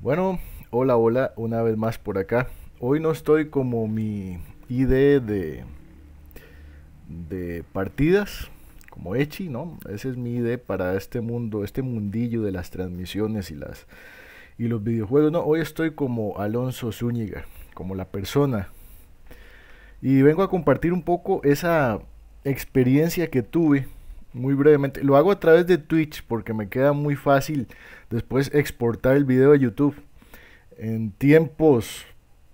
Bueno, hola, hola, una vez más por acá. Hoy no estoy como mi ID de, de partidas, como Echi, ¿no? Ese es mi ID para este mundo, este mundillo de las transmisiones y las y los videojuegos. No, hoy estoy como Alonso Zúñiga, como la persona. Y vengo a compartir un poco esa experiencia que tuve muy brevemente. Lo hago a través de Twitch porque me queda muy fácil después exportar el video a YouTube. En tiempos,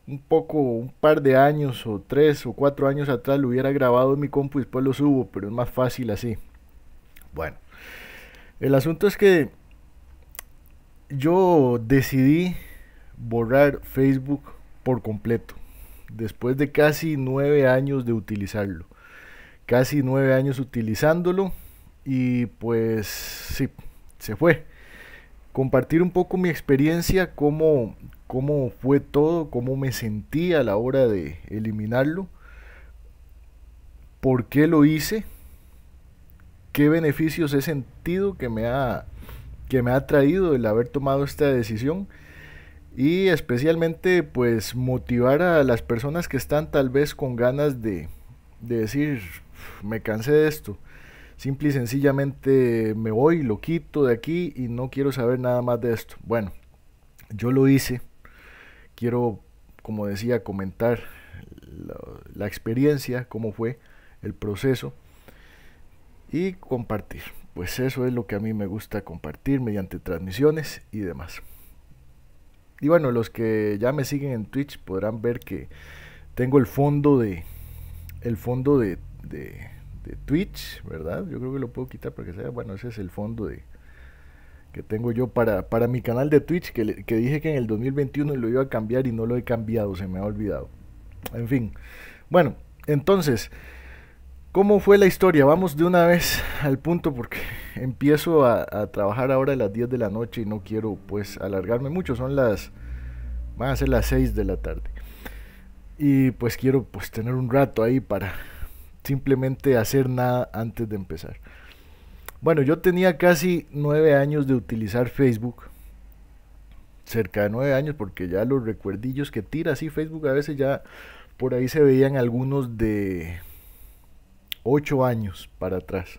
un poco, un par de años o tres o cuatro años atrás lo hubiera grabado en mi compu y después lo subo, pero es más fácil así. Bueno, el asunto es que yo decidí borrar Facebook por completo, después de casi nueve años de utilizarlo. Casi nueve años utilizándolo, y pues sí, se fue. Compartir un poco mi experiencia, cómo, fue todo, cómo me sentí a la hora de eliminarlo, por qué lo hice, qué beneficios he sentido que me ha, que me ha traído el haber tomado esta decisión y especialmente pues motivar a las personas que están tal vez con ganas de, de decir me cansé de esto Simple y sencillamente me voy, lo quito de aquí y no quiero saber nada más de esto. Bueno, yo lo hice. Quiero, como decía, comentar la, experiencia, cómo fue el proceso y compartir. Pues eso es lo que a mí me gusta compartir mediante transmisiones y demás. Y bueno, los que ya me siguen en Twitch podrán ver que tengo el fondo de el fondo de de Twitch, ¿verdad? Yo creo que lo puedo quitar para que sea, bueno, ese es el fondo de que tengo yo para, para mi canal de Twitch, que, dije que en el 2021 lo iba a cambiar y no lo he cambiado, se me ha olvidado. En fin, bueno, entonces, ¿cómo fue la historia? Vamos de una vez al punto porque empiezo a, a trabajar ahora a las 10 de la noche y no quiero pues alargarme mucho, son las, van a ser las 6 de la tarde. Y pues quiero pues tener un rato ahí para simplemente hacer nada antes de empezar. Bueno, yo tenía casi nueve años de utilizar Facebook. Cerca de nueve años, porque ya los recuerdillos que tira así Facebook a veces ya por ahí se veían algunos de ocho años para atrás.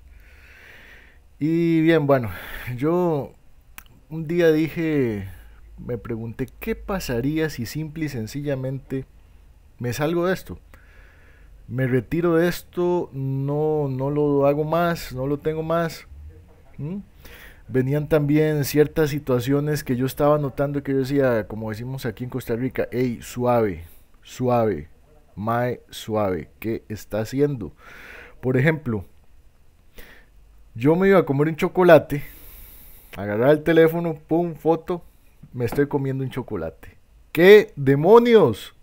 Y bien, bueno, yo un día dije, me pregunté, ¿qué pasaría si simple y sencillamente me salgo de esto? me retiro de esto, no, no lo hago más, no lo tengo más. Venían también ciertas situaciones que yo estaba notando que yo decía, como decimos aquí en Costa Rica, hey, suave, suave, mae, suave, ¿qué está haciendo? Por ejemplo, yo me iba a comer un chocolate, agarrar el teléfono, pum, foto, me estoy comiendo un chocolate. ¿Qué demonios?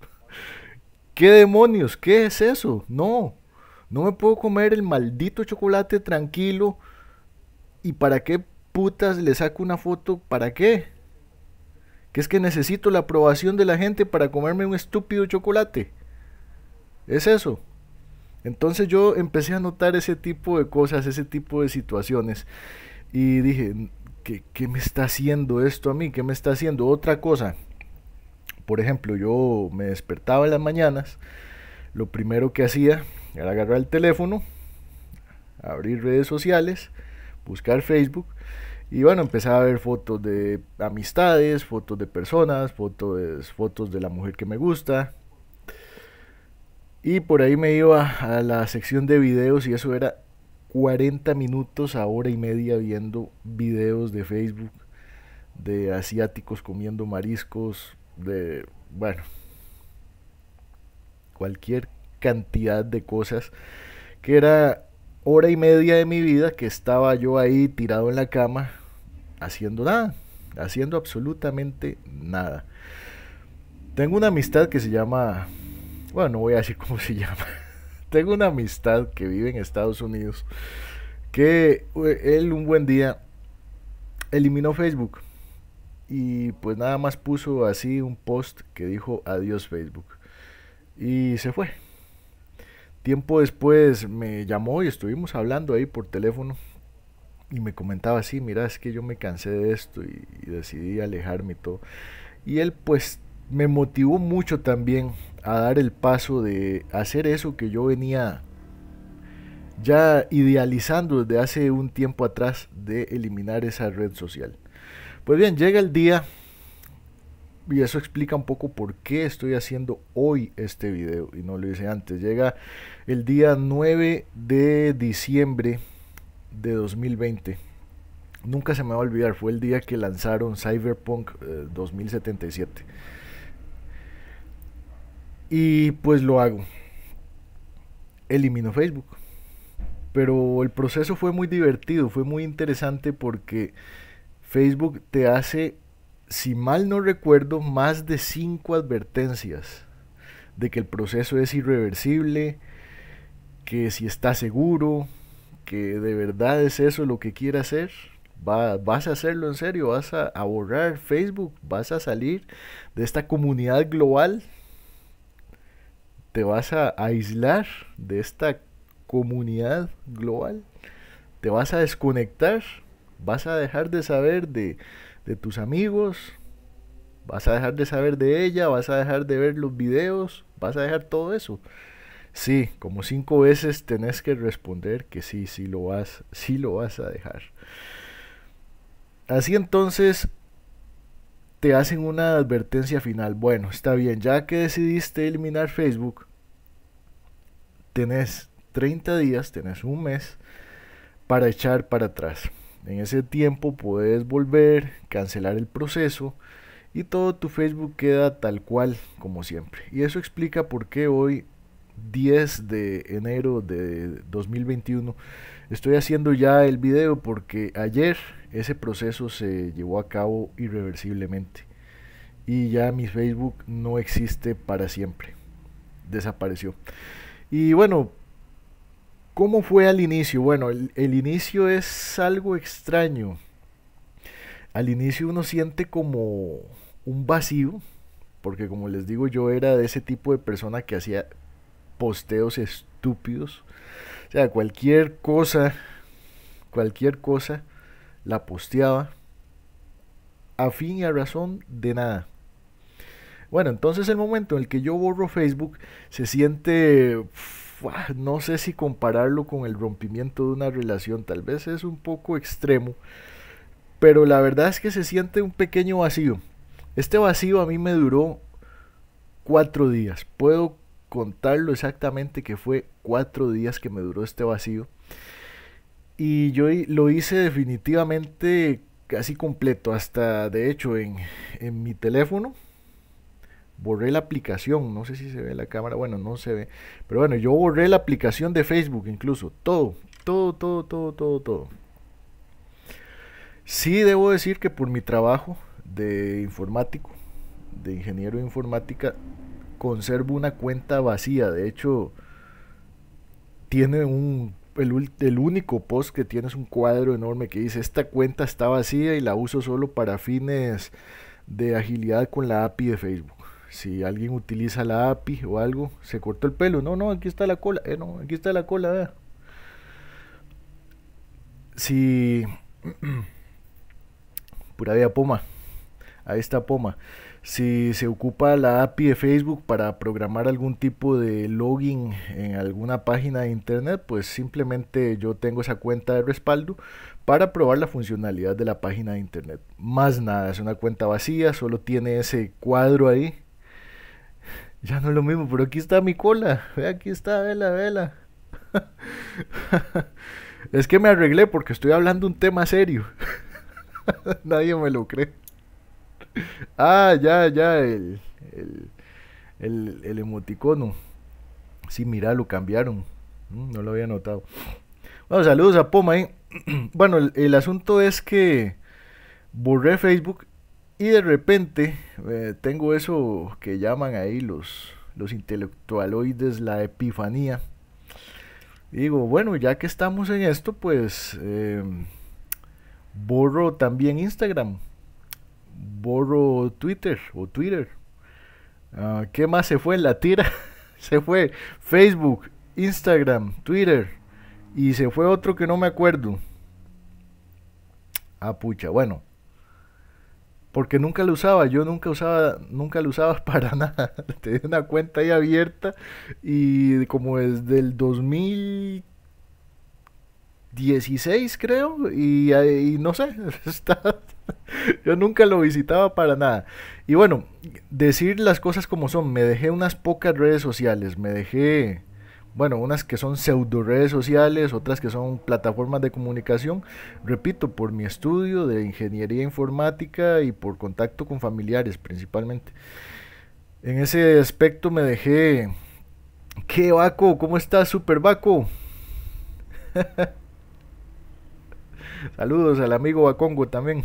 ¿Qué demonios? ¿Qué es eso? No, no me puedo comer el maldito chocolate tranquilo. ¿Y para qué putas le saco una foto? ¿Para qué? qué es que necesito la aprobación de la gente para comerme un estúpido chocolate. Es eso. Entonces yo empecé a notar ese tipo de cosas, ese tipo de situaciones. Y dije, ¿qué, qué me está haciendo esto a mí? ¿Qué me está haciendo? Otra cosa, por ejemplo, yo me despertaba en las mañanas, lo primero que hacía era agarrar el teléfono, abrir redes sociales, buscar Facebook y bueno, empezaba a ver fotos de amistades, fotos de personas, fotos, de la mujer que me gusta. Y por ahí me iba a la sección de videos y eso era 40 minutos a hora y media viendo videos de Facebook de asiáticos comiendo mariscos, de, bueno, cualquier cantidad de cosas, que era hora y media de mi vida que estaba yo ahí tirado en la cama haciendo nada, haciendo absolutamente nada. Tengo una amistad que se llama, bueno, no voy a decir cómo se llama, tengo una amistad que vive en Estados Unidos, que eh, él un buen día eliminó Facebook y pues nada más puso así un post que dijo adiós Facebook y se fue. Tiempo después me llamó y estuvimos hablando ahí por teléfono y me comentaba así, mira, es que yo me cansé de esto y, decidí alejarme y todo. Y él pues me motivó mucho también a dar el paso de hacer eso que yo venía ya idealizando desde hace un tiempo atrás de eliminar esa red social. Pues bien, llega el día y eso explica un poco por qué estoy haciendo hoy este video y no lo hice antes. Llega el día 9 de diciembre de 2020. Nunca se me va a olvidar, fue el día que lanzaron Cyberpunk 2077. Eh, y pues lo hago. Elimino Facebook. Pero el proceso fue muy divertido, fue muy interesante porque Facebook te hace, si mal no recuerdo, más de cinco advertencias de que el proceso es irreversible, que si está seguro, que de verdad es eso lo que quiere hacer, vas a hacerlo en serio, vas a, a borrar Facebook, vas a salir de esta comunidad global, te vas a aislar de esta comunidad global, te vas a desconectar vas a dejar de saber de, tus amigos, vas a dejar de saber de ella, vas a dejar de ver los videos, vas a dejar todo eso. Sí, como cinco veces tenés que responder que sí, sí lo vas, sí lo vas a dejar. Así entonces te hacen una advertencia final. Bueno, está bien, ya que decidiste eliminar Facebook, tenés 30 días, tenés un mes para echar para atrás. En ese tiempo puedes volver, cancelar el proceso y todo tu Facebook queda tal cual como siempre. Y eso explica por qué hoy 10 de enero de 2021 estoy haciendo ya el video porque ayer ese proceso se llevó a cabo irreversiblemente y ya mi Facebook no existe para siempre. Desapareció. Y bueno, ¿Cómo fue al inicio? Bueno, el, inicio es algo extraño. Al inicio uno siente como un vacío, porque como les digo, yo era de ese tipo de persona que hacía posteos estúpidos. O sea, cualquier cosa, cualquier cosa, la posteaba a fin y a razón de nada. Bueno, entonces el momento en el que yo borro Facebook se siente no sé si compararlo con el rompimiento de una relación, tal vez es un poco extremo, pero la verdad es que se siente un pequeño vacío. Este vacío a mí me duró cuatro días. Puedo contarlo exactamente que fue cuatro días que me duró este vacío. Y yo lo hice definitivamente casi completo, hasta de hecho en mi teléfono borré la aplicación, no sé si se ve la cámara, bueno, no se ve, pero bueno, yo borré la aplicación de Facebook incluso, todo, todo, todo, todo, todo, todo. Sí debo decir que por mi trabajo de informático, de ingeniero de informática, conservo una cuenta vacía, de hecho, tiene un el, el, único post que tiene es un cuadro enorme que dice esta cuenta está vacía y la uso solo para fines de agilidad con la API de Facebook si alguien utiliza la API o algo, se cortó el pelo. No, no, aquí está la cola. Eh, aquí está la cola. Si. Pura ahí poma. Ahí está poma. Si se ocupa la API de Facebook para programar algún tipo de login en alguna página de internet, pues simplemente yo tengo esa cuenta de respaldo para probar la funcionalidad de la página de internet. Más nada, es una cuenta vacía, solo tiene ese cuadro ahí ya no es lo mismo, pero aquí está mi cola. Ve, aquí está, vela, vela. es que me arreglé porque estoy hablando un tema serio. Nadie me lo cree. Ah, ya, ya, el, el, emoticono. Sí, mira, lo cambiaron. Mm, no lo había notado. Bueno, saludos a Poma. bueno, el, el, asunto es que borré Facebook y de repente eh, tengo eso que llaman ahí los, los intelectualoides la epifanía. digo, bueno, ya que estamos en esto, pues em, borro también Instagram, borro Twitter o Twitter. Ah, ¿Qué más se fue en la tira? se fue Facebook, Instagram, Twitter y se fue otro que no me acuerdo. Ah, pucha, bueno, porque nunca lo usaba, yo nunca usaba, nunca lo usaba para nada. Tenía una cuenta ahí abierta y como desde el 2016 creo y, no sé, yo nunca lo visitaba para nada. Y bueno, decir las cosas como son, me dejé unas pocas redes sociales, me dejé bueno, unas que son pseudo redes sociales, otras que son plataformas de comunicación. Repito, por mi estudio de ingeniería informática y por contacto con familiares principalmente. En ese aspecto me dejé... ¿Qué Baco? ¿Cómo estás, Super Baco? Saludos al amigo Bacongo también.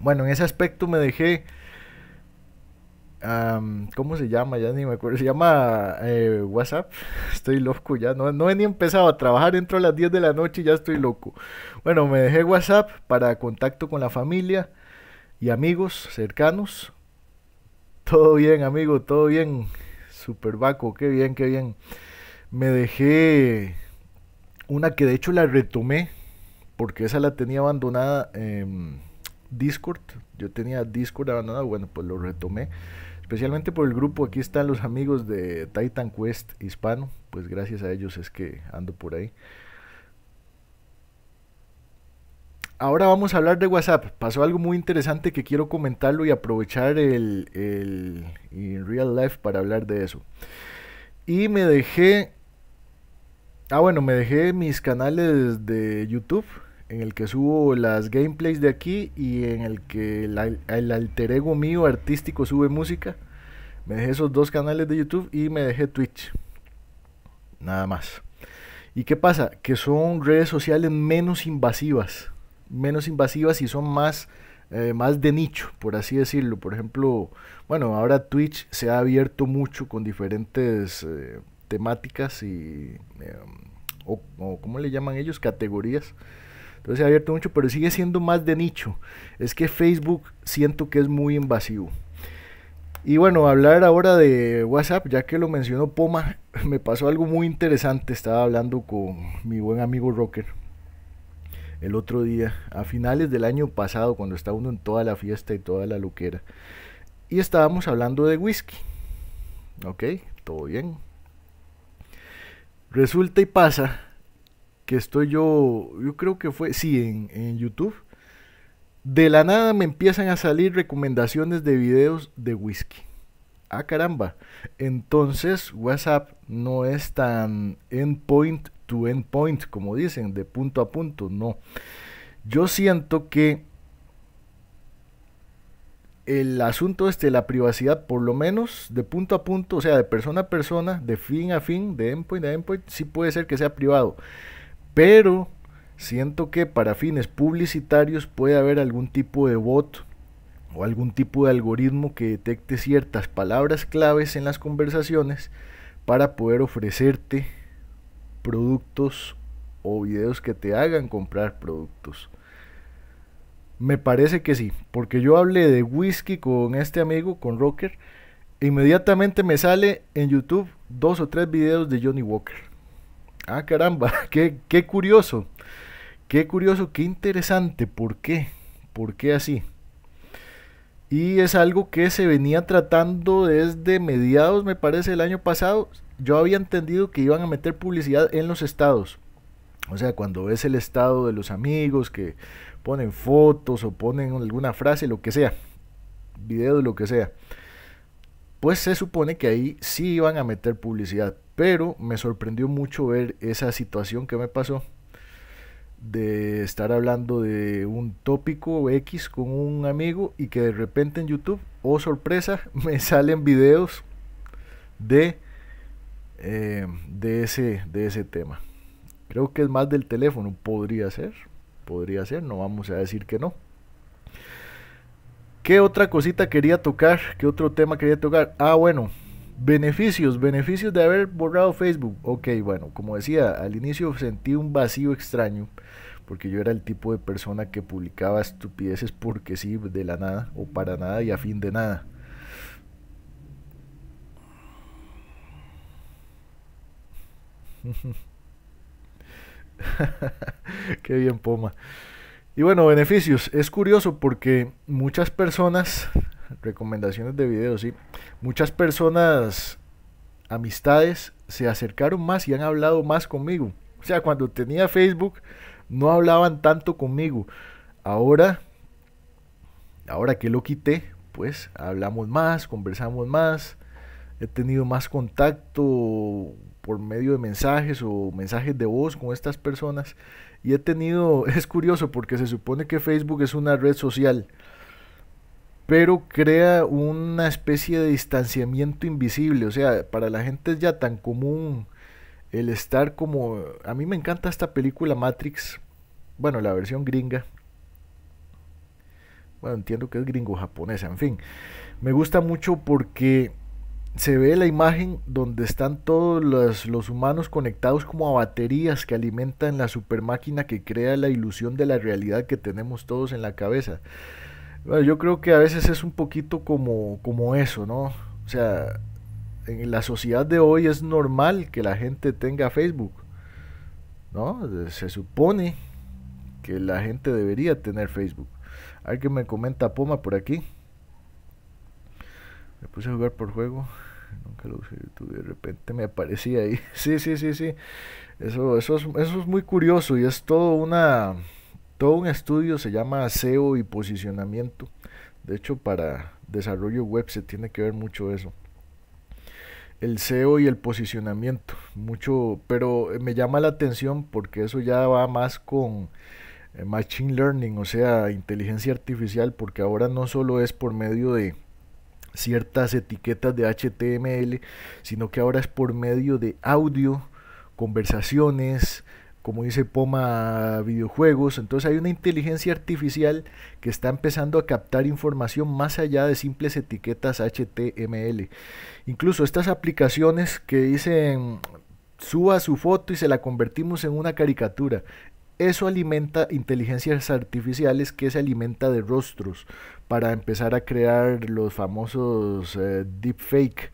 Bueno, en ese aspecto me dejé ¿Cómo se llama? Ya ni me acuerdo. Se llama eh, WhatsApp. Estoy loco ya. No, he ni empezado a trabajar. Entro a las 10 de la noche y ya estoy loco. Bueno, me dejé WhatsApp para contacto con la familia y amigos cercanos. Todo bien, amigo. Todo bien. Super vaco. Qué bien, qué bien. Me dejé una que de hecho la retomé porque esa la tenía abandonada. en Discord, yo tenía Discord abandonado, bueno, pues lo retomé especialmente por el grupo. Aquí están los amigos de Titan Quest Hispano, pues gracias a ellos es que ando por ahí. Ahora vamos a hablar de WhatsApp. Pasó algo muy interesante que quiero comentarlo y aprovechar el, el, real life para hablar de eso. Y me dejé Ah, bueno, me dejé mis canales de YouTube en el que subo las gameplays de aquí y en el que el, alter ego mío artístico sube música. Me dejé esos dos canales de YouTube y me dejé Twitch. Nada más. ¿Y qué pasa? Que son redes sociales menos invasivas. Menos invasivas y son más, eh, más de nicho, por así decirlo. Por ejemplo, bueno, ahora Twitch se ha abierto mucho con diferentes eh, temáticas y... Em, o, ¿cómo le llaman ellos? Categorías. Entonces se ha abierto mucho, pero sigue siendo más de nicho. Es que Facebook siento que es muy invasivo. Y bueno, hablar ahora de WhatsApp, ya que lo mencionó Poma, me pasó algo muy interesante. Estaba hablando con mi buen amigo Rocker el otro día, a finales del año pasado, cuando estaba uno en toda la fiesta y toda la luquera, Y estábamos hablando de whisky. Ok, todo bien. Resulta y pasa que estoy yo, yo creo que fue, sí, en, YouTube, de la nada me empiezan a salir recomendaciones de videos de whisky. Ah, caramba. Entonces, WhatsApp no es tan endpoint to endpoint, como dicen, de punto a punto, no. Yo siento que el asunto este de la privacidad, por lo menos de punto a punto, o sea, de persona a persona, de fin a fin, de endpoint a endpoint, sí puede ser que sea privado pero siento que para fines publicitarios puede haber algún tipo de bot o algún tipo de algoritmo que detecte ciertas palabras claves en las conversaciones para poder ofrecerte productos o videos que te hagan comprar productos. Me parece que sí, porque yo hablé de whisky con este amigo, con Rocker, e inmediatamente me sale en YouTube dos o tres videos de Johnny Walker. Ah, caramba, qué, curioso, qué curioso, qué interesante, ¿por qué? ¿Por qué así? Y es algo que se venía tratando desde mediados, me parece, del año pasado. Yo había entendido que iban a meter publicidad en los estados. O sea, cuando ves el estado de los amigos que ponen fotos o ponen alguna frase, lo que sea, videos, lo que sea pues se supone que ahí sí iban a meter publicidad. Pero me sorprendió mucho ver esa situación que me pasó de estar hablando de un tópico X con un amigo y que de repente en YouTube, oh sorpresa, me salen videos de, eh, de, ese, de ese tema. Creo que es más del teléfono, podría ser, podría ser, no vamos a decir que no. ¿Qué otra cosita quería tocar? ¿Qué otro tema quería tocar? Ah, bueno. Beneficios, beneficios de haber borrado Facebook. Ok, bueno, como decía, al inicio sentí un vacío extraño, porque yo era el tipo de persona que publicaba estupideces porque sí, de la nada, o para nada y a fin de nada. Qué bien, Poma. Y bueno, beneficios. Es curioso porque muchas personas, recomendaciones de videos, sí, muchas personas, amistades, se acercaron más y han hablado más conmigo. O sea, cuando tenía Facebook no hablaban tanto conmigo. Ahora, ahora que lo quité, pues hablamos más, conversamos más. He tenido más contacto por medio de mensajes o mensajes de voz con estas personas y he tenido, es curioso porque se supone que Facebook es una red social, pero crea una especie de distanciamiento invisible. O sea, para la gente es ya tan común el estar como... A mí me encanta esta película Matrix, bueno, la versión gringa. Bueno, entiendo que es gringo japonesa, en fin. Me gusta mucho porque se ve la imagen donde están todos los, humanos conectados como a baterías que alimentan la super máquina que crea la ilusión de la realidad que tenemos todos en la cabeza. Bueno, yo creo que a veces es un poquito como, como eso, ¿no? O sea, en la sociedad de hoy es normal que la gente tenga Facebook, ¿no? Se supone que la gente debería tener Facebook. alguien me comenta Poma por aquí. Me puse a jugar por juego. De repente me aparecía ahí. Sí, sí, sí, sí. Eso, eso, es, eso es muy curioso y es todo, una, todo un estudio, se llama SEO y posicionamiento. De hecho, para desarrollo web se tiene que ver mucho eso. El SEO y el posicionamiento. Mucho, pero eh, me llama la atención porque eso ya va más con eh, machine learning, o sea, inteligencia artificial, porque ahora no solo es por medio de ciertas etiquetas de HTML, sino que ahora es por medio de audio, conversaciones, como dice Poma, videojuegos. Entonces hay una inteligencia artificial que está empezando a captar información más allá de simples etiquetas HTML. Incluso estas aplicaciones que dicen suba su foto y se la convertimos en una caricatura. Eso alimenta inteligencias artificiales que se alimenta de rostros para empezar a crear los famosos eh, deepfake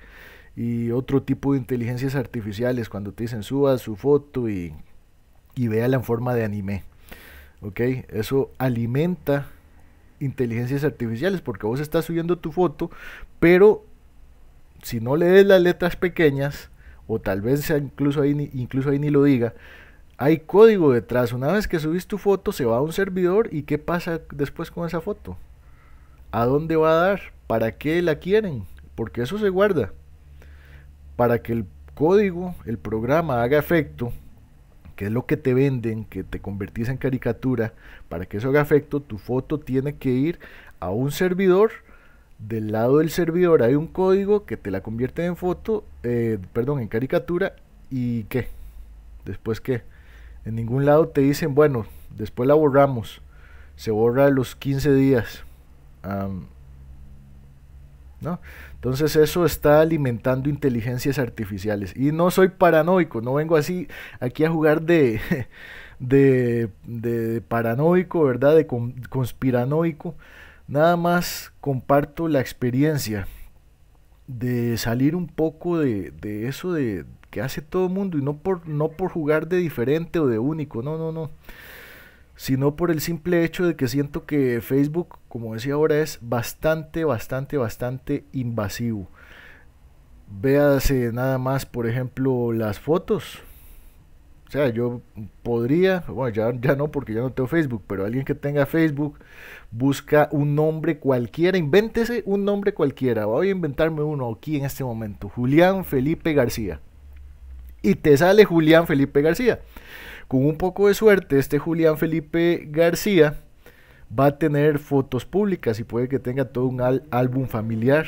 y otro tipo de inteligencias artificiales cuando te dicen suba su foto y, y véala en forma de anime. Eso alimenta inteligencias artificiales porque vos estás subiendo tu foto, pero si no lees las letras pequeñas, o tal vez sea incluso ahí, incluso ahí ni lo diga, hay código detrás. Una vez que subís tu foto, se va a un servidor y ¿qué pasa después con esa foto? ¿A dónde va a dar? ¿Para qué la quieren? Porque eso se guarda. Para que el código, el programa haga efecto, que es lo que te venden, que te convertís en caricatura, para que eso haga efecto, tu foto tiene que ir a un servidor. Del lado del servidor hay un código que te la convierte en foto, eh, perdón, en caricatura. ¿Y qué? ¿Después qué? En ningún lado te dicen, bueno, después la borramos. Se borra a los 15 días. ¿no? Entonces eso está alimentando inteligencias artificiales. Y no soy paranoico, no vengo así aquí a jugar de, de, paranoico, ¿verdad? De conspiranoico. Nada más comparto la experiencia de salir un poco de, de eso de, que hace todo el mundo y no por, no por jugar de diferente o de único, no, no, no, sino por el simple hecho de que siento que Facebook, como decía ahora, es bastante, bastante, bastante invasivo. Véase nada más, por ejemplo, las fotos. O sea, yo podría, bueno, ya, ya no porque ya no tengo Facebook, pero alguien que tenga Facebook busca un nombre cualquiera, invéntese un nombre cualquiera. Voy a inventarme uno aquí en este momento. Julián Felipe García y te sale Julián Felipe García. Con un poco de suerte, este Julián Felipe García va a tener fotos públicas y puede que tenga todo un álbum familiar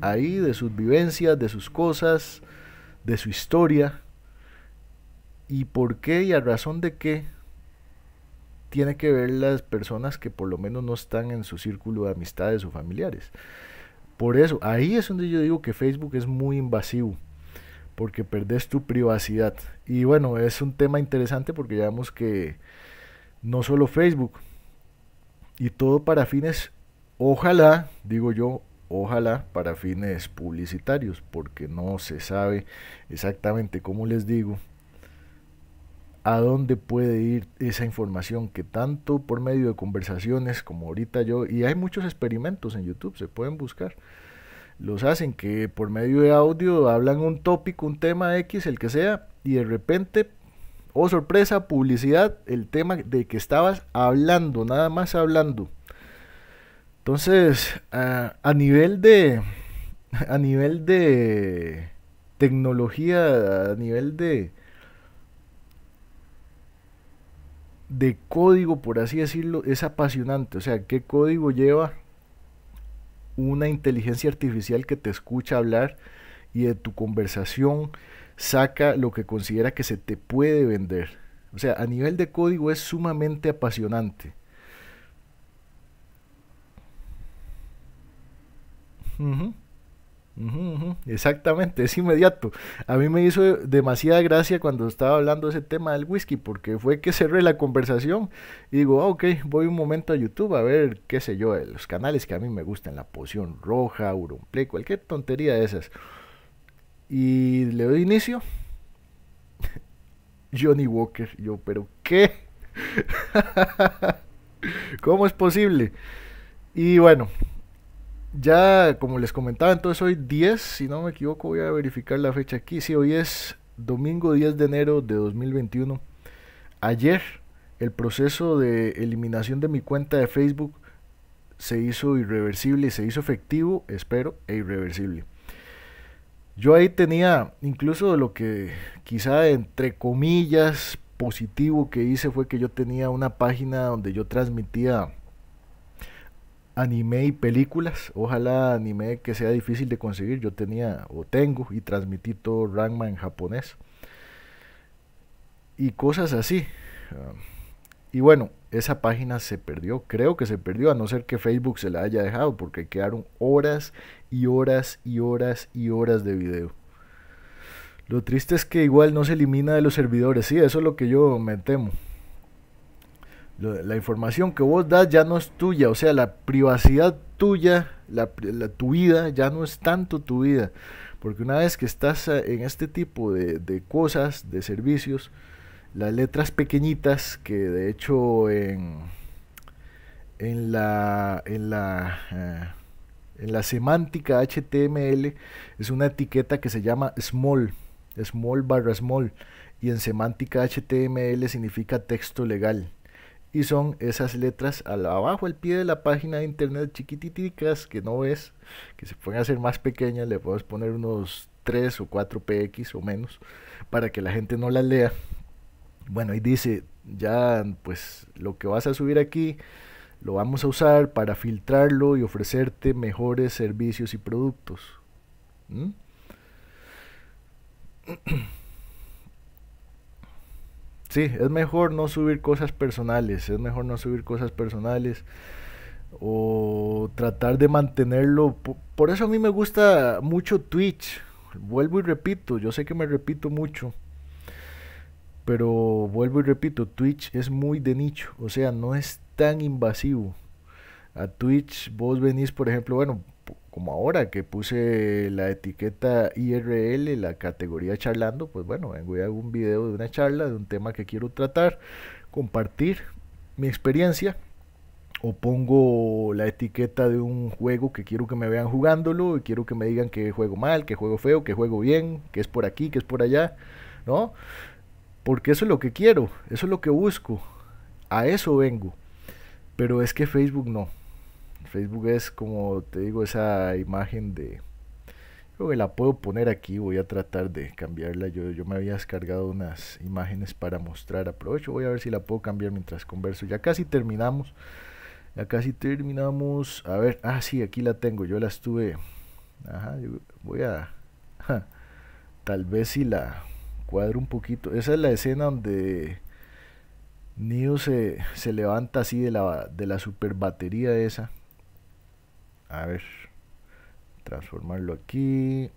ahí de sus vivencias, de sus cosas, de su historia. ¿Y por qué y a razón de qué tiene que ver las personas que por lo menos no están en su círculo de amistades o familiares? Por eso, ahí es donde yo digo que Facebook es muy invasivo porque perdes tu privacidad. Y bueno, es un tema interesante porque digamos que no solo Facebook, y todo para fines, ojalá, digo yo, ojalá para fines publicitarios, porque no se sabe exactamente, cómo les digo, a dónde puede ir esa información que tanto por medio de conversaciones como ahorita yo, y hay muchos experimentos en YouTube, se pueden buscar los hacen que por medio de audio hablan un tópico, un tema X, el que sea, y de repente, oh sorpresa, publicidad, el tema de que estabas hablando, nada más hablando. Entonces, a, nivel de. A nivel de tecnología, a nivel de. de código, por así decirlo, es apasionante. O sea, ¿qué código lleva una inteligencia artificial que te escucha hablar y de tu conversación saca lo que considera que se te puede vender. O sea, a nivel de código es sumamente apasionante. Exactamente, es inmediato. A mí me hizo demasiada gracia cuando estaba hablando ese tema del whisky, porque fue que cerré la conversación y digo, ah, ok, voy un momento a YouTube a ver, qué sé yo, eh, los canales que a mí me gustan, la poción roja, Urumple cualquier tontería de esas. Y le doy inicio. Johnny Walker, yo, pero ¿qué? ¿Cómo es posible? Y bueno, ya, como les comentaba, entonces hoy 10, si no me equivoco, voy a verificar la fecha aquí. Sí, hoy es domingo 10 de enero de 2021. Ayer el proceso de eliminación de mi cuenta de Facebook se hizo irreversible, se hizo efectivo, espero, e irreversible. Yo ahí tenía incluso lo que quizá entre comillas positivo que hice fue que yo tenía una página donde yo transmitía anime y películas. Ojalá anime que sea difícil de conseguir. Yo tenía o tengo y transmití todo Rangma en japonés. Y cosas así. Ah, y bueno, esa página se perdió. Creo que se perdió, a no ser que Facebook se la haya dejado, porque quedaron horas y horas y horas y horas de video. Lo triste es que igual no se elimina de los servidores. Sí, eso es lo que yo me temo la información que vos das ya no es tuya, o sea, la privacidad tuya, la, tu vida ya no es tanto tu vida, porque una vez que estás eh, en este tipo de, cosas, de servicios, las letras pequeñitas que de hecho en, en la, en la, eh, en la semántica HTML es una etiqueta que se llama small, small barra small, y en semántica HTML significa texto legal y son esas letras abajo al pie de la página de internet chiquititicas que no ves, que se pueden hacer más pequeñas, le puedes poner unos 3 o 4 px o menos para que la gente no las lea. Bueno, y dice, ya pues lo que vas a subir aquí lo vamos a usar para filtrarlo y ofrecerte mejores servicios y productos. ¿Mm? sí, es mejor no subir cosas personales, es mejor no subir cosas personales o tratar de mantenerlo. Por eso a mí me gusta mucho Twitch. Vuelvo y repito, yo sé que me repito mucho. Pero vuelvo y repito, Twitch es muy de nicho, o sea, no es tan invasivo. A Twitch vos venís, por ejemplo, bueno, como ahora que puse la etiqueta IRL, la categoría charlando, pues bueno, vengo y hago un video de una charla, de un tema que quiero tratar, compartir mi experiencia, o pongo la etiqueta de un juego que quiero que me vean jugándolo y quiero que me digan que juego mal, que juego feo, que juego bien, que es por aquí, que es por allá, ¿no? Porque eso es lo que quiero, eso es lo que busco, a eso vengo, pero es que Facebook no. Facebook es como te digo, esa imagen de. Creo que la puedo poner aquí, voy a tratar de cambiarla. Yo, yo me había descargado unas imágenes para mostrar. Aprovecho, voy a ver si la puedo cambiar mientras converso. Ya casi terminamos. Ya casi terminamos. A ver, ah, sí, aquí la tengo. Yo la estuve. Ajá, yo voy a. tal vez si la cuadro un poquito. Esa es la escena donde. Neo se, se levanta así de la, de la super batería esa a ver, transformarlo aquí.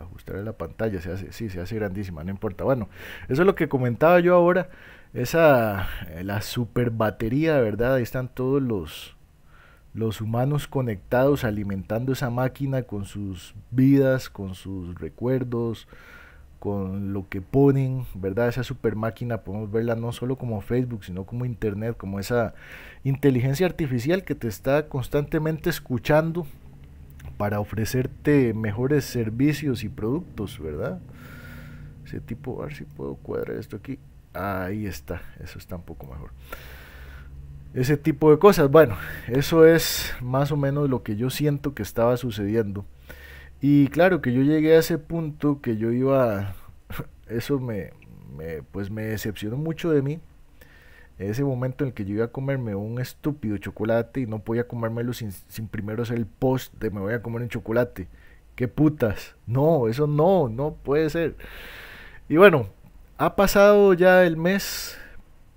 ajustar la pantalla, se hace, sí, se hace grandísima, no importa. Bueno, eso es lo que comentaba yo ahora, esa, eh, la super batería, ¿verdad? Ahí están todos los, los humanos conectados, alimentando esa máquina con sus vidas, con sus recuerdos, con lo que ponen, ¿verdad? Esa super máquina podemos verla no solo como Facebook, sino como Internet, como esa inteligencia artificial que te está constantemente escuchando para ofrecerte mejores servicios y productos, ¿verdad? Ese tipo, a ver si puedo cuadrar esto aquí. Ahí está, eso está un poco mejor. Ese tipo de cosas, bueno, eso es más o menos lo que yo siento que estaba sucediendo y claro que yo llegué a ese punto que yo iba, eso me, pues me decepcionó mucho de mí. Ese momento en el que yo iba a comerme un estúpido chocolate y no podía comérmelo sin, sin primero hacer el post de me voy a comer un chocolate. ¡Qué putas! No, eso no, no puede ser. Y bueno, ha pasado ya el mes,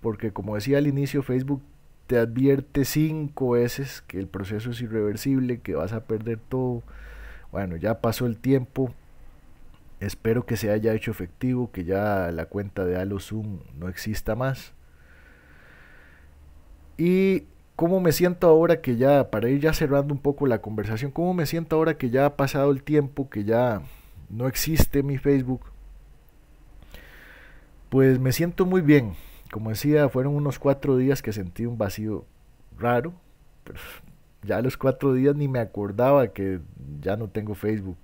porque como decía al inicio, Facebook te advierte cinco veces que el proceso es irreversible, que vas a perder todo bueno, ya pasó el tiempo. Espero que se haya hecho efectivo, que ya la cuenta de Halo Zoom no exista más. Y cómo me siento ahora que ya, para ir ya cerrando un poco la conversación, cómo me siento ahora que ya ha pasado el tiempo, que ya no existe mi Facebook. Pues me siento muy bien. Como decía, fueron unos cuatro días que sentí un vacío raro, pero ya los cuatro días ni me acordaba que ya no tengo Facebook,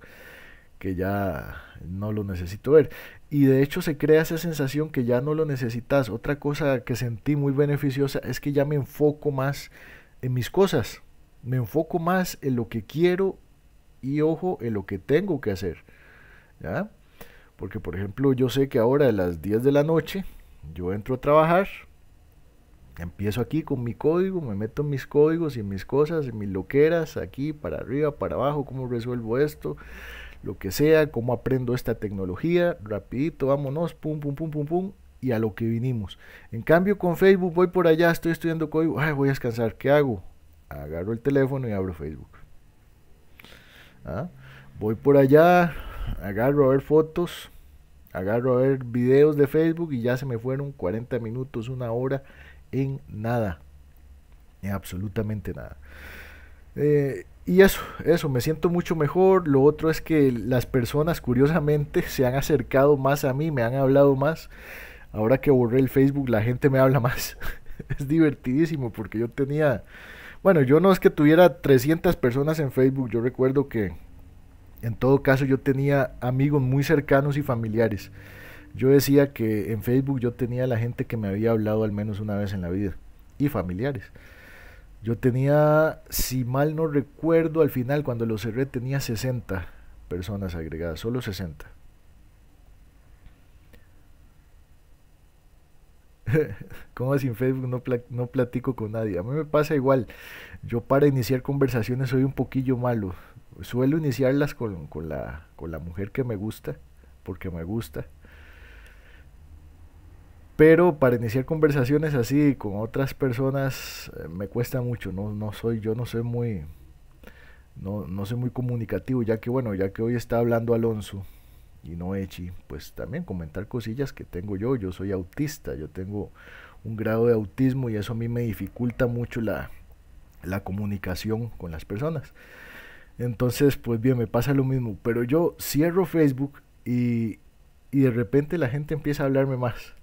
que ya no lo necesito ver. Y de hecho se crea esa sensación que ya no lo necesitas. Otra cosa que sentí muy beneficiosa es que ya me enfoco más en mis cosas. Me enfoco más en lo que quiero y ojo en lo que tengo que hacer. Porque por ejemplo yo sé que ahora a las 10 de la noche yo entro a trabajar, empiezo aquí con mi código, me meto en mis códigos y mis cosas, en mis loqueras, aquí, para arriba, para abajo, cómo resuelvo esto, lo que sea, cómo aprendo esta tecnología, rapidito, vámonos, pum, pum, pum, pum, pum, y a lo que vinimos. En cambio con Facebook voy por allá, estoy estudiando código, voy a descansar, ¿qué hago? Agarro el teléfono y abro Facebook. ¿Ah? Voy por allá, agarro a ver fotos, agarro a ver videos de Facebook y ya se me fueron 40 minutos, una hora en nada. En absolutamente nada. Eh, y eso, eso, me siento mucho mejor. Lo otro es que las personas, curiosamente, se han acercado más a mí, me han hablado más. Ahora que borré el Facebook, la gente me habla más. es divertidísimo porque yo tenía... Bueno, yo no es que tuviera 300 personas en Facebook. Yo recuerdo que, en todo caso, yo tenía amigos muy cercanos y familiares. Yo decía que en Facebook yo tenía la gente que me había hablado al menos una vez en la vida y familiares. Yo tenía, si mal no recuerdo, al final cuando lo cerré tenía 60 personas agregadas, solo 60. como sin Facebook no, platico con nadie? A mí me pasa igual. Yo para iniciar conversaciones soy un poquillo malo. Suelo iniciarlas con la mujer que me gusta, porque me gusta. Pero para iniciar conversaciones así con otras personas eh, me cuesta mucho. No, no soy, yo no soy muy, no, soy muy comunicativo, ya que bueno, ya que hoy está hablando Alonso y no Echi, pues también comentar cosillas que tengo yo. Yo soy autista, yo tengo un grado de autismo y eso a mí me dificulta mucho la, comunicación con las personas. Entonces, pues bien, me pasa lo mismo. Pero yo cierro Facebook y de repente la gente empieza a hablarme más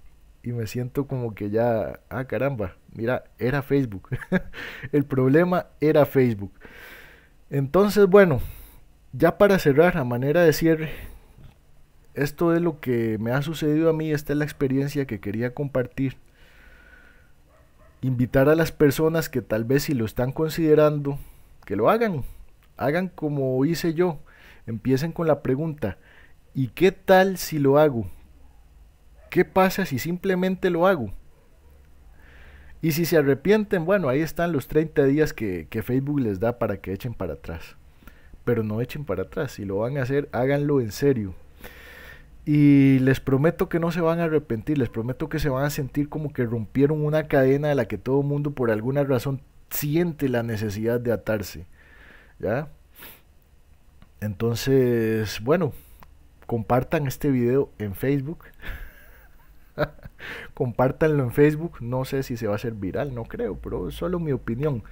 y me siento como que ya, ah caramba, mira, era Facebook. el problema era Facebook. Entonces, bueno, ya para cerrar, a manera de cierre, esto es lo que me ha sucedido a mí, esta es la experiencia que quería compartir. Invitar a las personas que tal vez si lo están considerando, que lo hagan. Hagan como hice yo. Empiecen con la pregunta, ¿y qué tal si lo hago? ¿Qué pasa si simplemente lo hago? Y si se arrepienten, bueno, ahí están los 30 días que, Facebook les da para que echen para atrás. Pero no echen para atrás. Si lo van a hacer, háganlo en serio. Y les prometo que no se van a arrepentir. Les prometo que se van a sentir como que rompieron una cadena de la que todo mundo por alguna razón siente la necesidad de atarse. ¿Ya? Entonces, bueno, compartan este video en Facebook. Compártanlo en Facebook, no sé si se va a hacer viral, no creo, pero es solo mi opinión.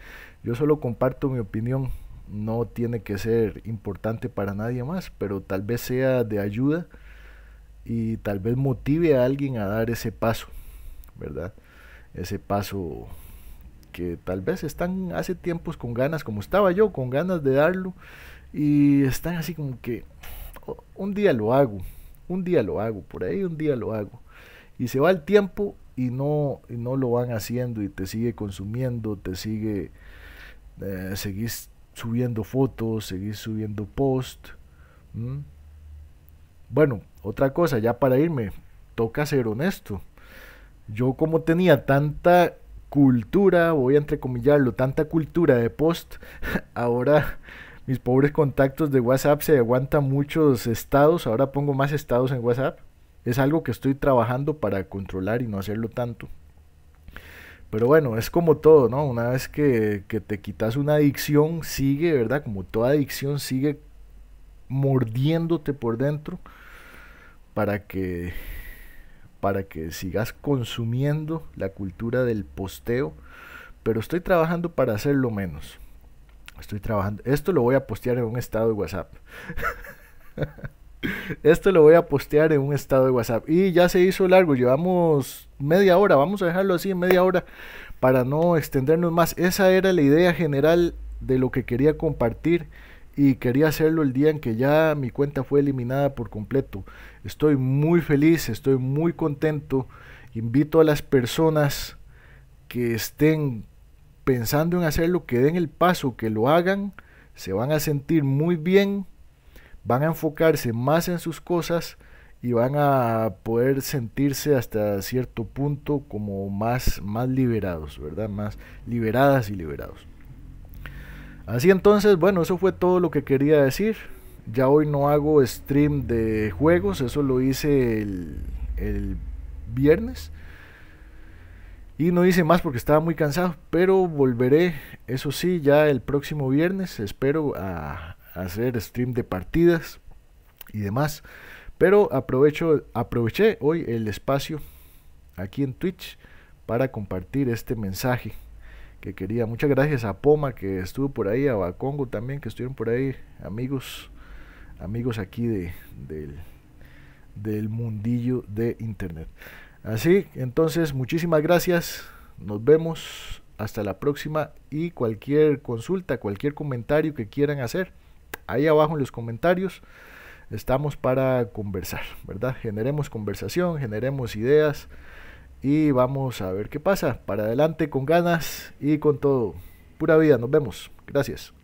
Yo solo comparto mi opinión, no tiene que ser importante para nadie más, pero tal vez sea de ayuda y tal vez motive a alguien a dar ese paso, ¿verdad? Ese paso que tal vez están hace tiempos con ganas, como estaba yo, con ganas de darlo, y están así como que oh, un día lo hago, un día lo hago, por ahí un día lo hago. Y se va el tiempo y no, no lo van haciendo y te sigue consumiendo, te sigue, eh, seguís subiendo fotos, seguís subiendo post. Bueno, otra cosa, ya para irme, toca ser honesto. Yo como tenía tanta cultura, voy a entrecomillarlo, tanta cultura de post, ahora mis pobres contactos de WhatsApp se aguantan muchos estados, ahora pongo más estados en WhatsApp es algo que estoy trabajando para controlar y no hacerlo tanto. Pero bueno, es como todo, ¿no? Una vez que, te quitas una adicción, sigue, ¿verdad? Como toda adicción, sigue mordiéndote por dentro para que para que sigas consumiendo la cultura del posteo, pero estoy trabajando para hacerlo menos. Estoy trabajando, esto lo voy a postear en un estado de WhatsApp. Esto lo voy a postear en un estado de WhatsApp. Y ya se hizo largo, llevamos media hora, vamos a dejarlo así en media hora para no extendernos más. Esa era la idea general de lo que quería compartir y quería hacerlo el día en que ya mi cuenta fue eliminada por completo. Estoy muy feliz, estoy muy contento. Invito a las personas que estén pensando en hacerlo, que den el paso, que lo hagan. Se van a sentir muy bien van a enfocarse más en sus cosas y van a poder sentirse hasta cierto punto como más, más liberados, ¿verdad? Más liberadas y liberados. Así entonces, bueno, eso fue todo lo que quería decir. Ya hoy no hago stream de juegos, eso lo hice el, el viernes. Y no hice más porque estaba muy cansado, pero volveré, eso sí, ya el próximo viernes, espero a, hacer stream de partidas y demás. Pero aprovecho, aproveché hoy el espacio aquí en Twitch para compartir este mensaje que quería. Muchas gracias a Poma que estuvo por ahí, a Congo también que estuvieron por ahí, amigos, amigos aquí de, del mundillo de internet. Así, entonces, muchísimas gracias, nos vemos, hasta la próxima y cualquier consulta, cualquier comentario que quieran hacer ahí abajo en los comentarios estamos para conversar, ¿verdad? Generemos conversación, generemos ideas y vamos a ver qué pasa. Para adelante con ganas y con todo. Pura vida, nos vemos. Gracias.